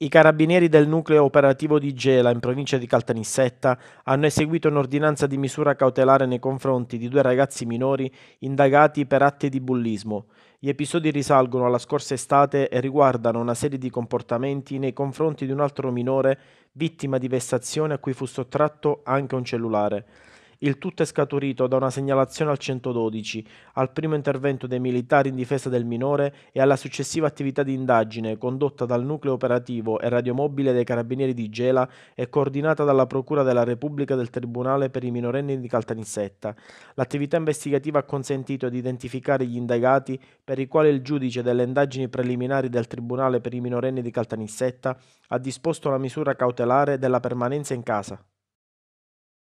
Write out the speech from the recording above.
I carabinieri del nucleo operativo di Gela, in provincia di Caltanissetta, hanno eseguito un'ordinanza di misura cautelare nei confronti di due ragazzi minori indagati per atti di bullismo. Gli episodi risalgono alla scorsa estate e riguardano una serie di comportamenti nei confronti di un altro minore vittima di vessazione a cui fu sottratto anche un cellulare. Il tutto è scaturito da una segnalazione al 112, al primo intervento dei militari in difesa del minore e alla successiva attività di indagine condotta dal nucleo operativo e radiomobile dei carabinieri di Gela e coordinata dalla Procura della Repubblica del Tribunale per i minorenni di Caltanissetta. L'attività investigativa ha consentito di identificare gli indagati per i quali il giudice delle indagini preliminari del Tribunale per i minorenni di Caltanissetta ha disposto la misura cautelare della permanenza in casa.